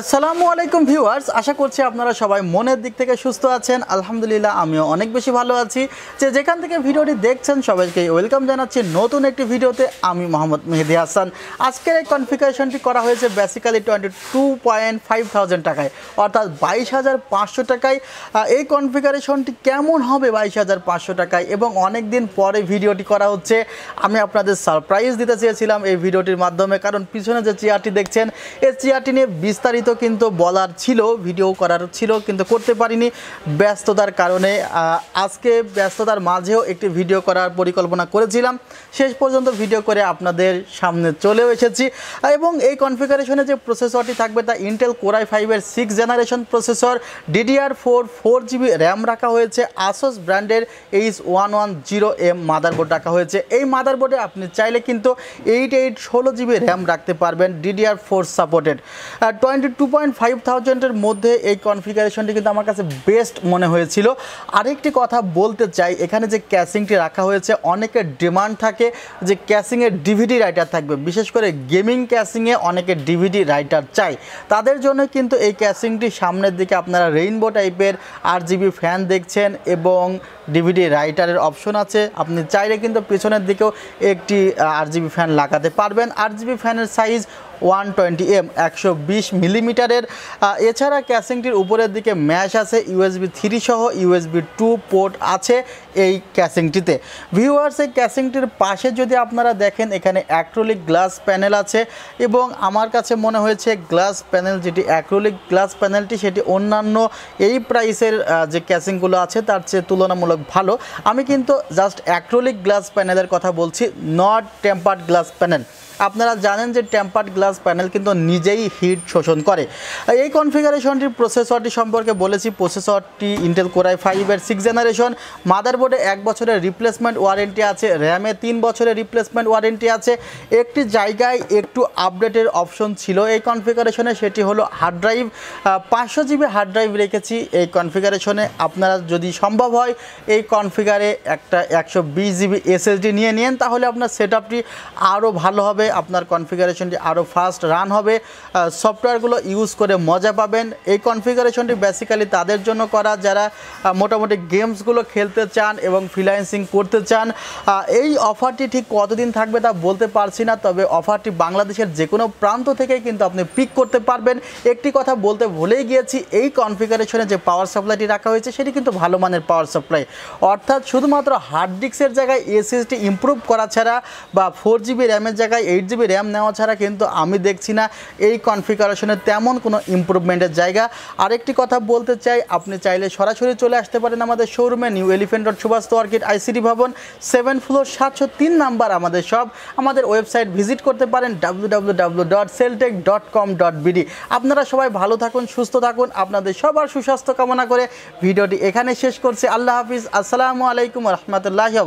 আসসালামু আলাইকুম ভিউয়ার্স আশা করছি আপনারা সবাই মনের দিক থেকে সুস্থ আছেন আলহামদুলিল্লাহ আমিও অনেক বেশি ভালো আছি যে যেখান থেকে ভিডিওটি দেখছেন সবাইকে ওয়েলকাম জানাচ্ছি নতুন একটি ভিডিওতে আমি মোহাম্মদ মেহেদি হাসান আজকের এই কনফিগারেশনটি করা হয়েছে basically twenty two point five thousand টাকায় অর্থাৎ বাইশ হাজার পাঁচশো টাকায় এই কনফিগারেশনটি কেমন হবে বাইশ হাজার পাঁচশো টাকায় এবং অনেক দিন পরে ভিডিওটি করা হচ্ছে আমি আপনাদের সারপ্রাইজ দিতে চেয়েছিলাম এই ভিডিওটির মাধ্যমে কারণ পিছনে যে চেয়ারটি দেখছেন এই চেয়ারটি নিয়ে বিস্তারিত বিস্তারিত কিন্তু বলার ছিল ভিডিও করার ছিল কিন্তু করতে পারিনি ব্যস্ততার কারণে আজকে ব্যস্ততার মাঝেও একটি ভিডিও করার পরিকল্পনা করেছিলাম শেষ পর্যন্ত ভিডিও করে আপনাদের সামনে চলেও এসেছি এবং এই কনফিগারেশনে যে প্রসেসরটি থাকবে তা ইন্টেল কোরাই ফাইভের six generation processor DDR four four GB RAM রাখা হয়েছে আসোস ব্র্যান্ডের H one one zero M motherboard রাখা হয়েছে এই মাদারবোর্ডে আপনি চাইলে কিন্তু এইট এইট ষোলো জিবি র্যাম রাখতে পারবেন DDR four supported twenty two point five থাউজেন্ডের মধ্যে এই কনফিগারেশনটি কিন্তু আমার কাছে বেস্ট মনে হয়েছিল আরেকটি কথা বলতে চাই এখানে যে ক্যাসিংটি রাখা হয়েছে অনেকের ডিমান্ড থাকে যে ক্যাসিংয়ে ডিভিডি রাইটার থাকবে বিশেষ করে গেমিং ক্যাসিংয়ে অনেকে ডিভিডি রাইটার চাই তাদের জন্য কিন্তু এই ক্যাশিংটি সামনের দিকে আপনারা রেইনবো টাইপের আর জিবি ফ্যান দেখছেন এবং ডিভিডি রাইটারের অপশন আছে আপনি চাইলে কিন্তু পিছনের দিকেও একটি আর জিবি ফ্যান লাগাতে পারবেন আর জিবি ফ্যানের সাইজ ওয়ান টোয়েন্টি এম একশো বিশ মিলিমিটারের এছাড়া ক্যাসিংটির উপরের দিকে ম্যাশ আছে ইউএসবি থ্রি সহ ইউএসবি টু পোর্ট আছে এই ক্যাসিংটিতে ভিউয়ার্স এই ক্যাসিংটির পাশে যদি আপনারা দেখেন এখানে অ্যাক্রোলিক গ্লাস প্যানেল আছে এবং আমার কাছে মনে হয়েছে গ্লাস প্যানেল যেটি অ্যাক্রোলিক গ্লাস প্যানেলটি সেটি অন্যান্য এই প্রাইসের যে ক্যাসিংগুলো আছে তার চেয়ে তুলনামূলক ভালো আমি কিন্তু জাস্ট অ্যাক্রোলিক গ্লাস প্যানেলের কথা বলছি নট টেম্পার্ড গ্লাস প্যানেল আপনারা জানেন যে টেম্পার্ড গ্লাস গ্লাস প্যানেল কিন্তু নিজেই হিট শোষণ করে এই কনফিগারেশনটির প্রসেসরটি সম্পর্কে বলেছি প্রসেসরটি ইন্টেল কোরাই ফাইভের সিক্স জেনারেশন মাদারবোর্ডে এক বছরের রিপ্লেসমেন্ট ওয়ারেন্টি আছে র্যামে তিন বছরের রিপ্লেসমেন্ট ওয়ারেন্টি আছে একটি জায়গায় একটু আপডেটের অপশন ছিল এই কনফিগারেশনে সেটি হলো হার্ড ড্রাইভ পাঁচশো জিবি হার্ড ড্রাইভ রেখেছি এই কনফিগারেশনে আপনারা যদি সম্ভব হয় এই কনফিগারে একটা একশো বিশ জিবি এসএসডি নিয়ে নিন তাহলে আপনার সেট আপটি আরও ভালো হবে আপনার কনফিগারেশনটি আরও ফার্স্ট রান হবে সফটওয়্যারগুলো ইউজ করে মজা পাবেন এই কনফিগারেশনটি বেসিক্যালি তাদের জন্য করা যারা মোটামুটি গেমসগুলো খেলতে চান এবং ফ্রিল্যান্সিং করতে চান এই অফারটি ঠিক কতদিন থাকবে তা বলতে পারছি না তবে অফারটি বাংলাদেশের যে কোনো প্রান্ত থেকেই কিন্তু আপনি পিক করতে পারবেন একটি কথা বলতে ভুলেই গিয়েছি এই কনফিগারেশনে যে পাওয়ার সাপ্লাইটি রাখা হয়েছে সেটি কিন্তু ভালো মানের পাওয়ার সাপ্লাই অর্থাৎ শুধুমাত্র হার্ড ডিস্কের জায়গায় এসএসডি ইম্প্রুভ করা ছাড়া বা ফোর জিবি র্যামের জায়গায় এইট জিবি র্যাম নেওয়া ছাড়া কিন্তু আমি দেখছি না এই কনফিগারেশনে তেমন কোনো ইম্প্রুভমেন্টের জায়গা আরেকটি কথা বলতে চাই আপনি চাইলে সরাসরি চলে আসতে পারেন আমাদের শোরুমে new elephant road Subhash market ICD ভবন সেভেন ফ্লোর সাতশো তিন নাম্বার আমাদের সব আমাদের ওয়েবসাইট ভিজিট করতে পারেন ডাব্লু আপনারা সবাই ভালো থাকুন সুস্থ থাকুন আপনাদের সবার সুস্বাস্থ্য কামনা করে ভিডিওটি এখানে শেষ করছি আল্লাহ হাফিজ আসসালামু আলাইকুম রহমতুল্লাহ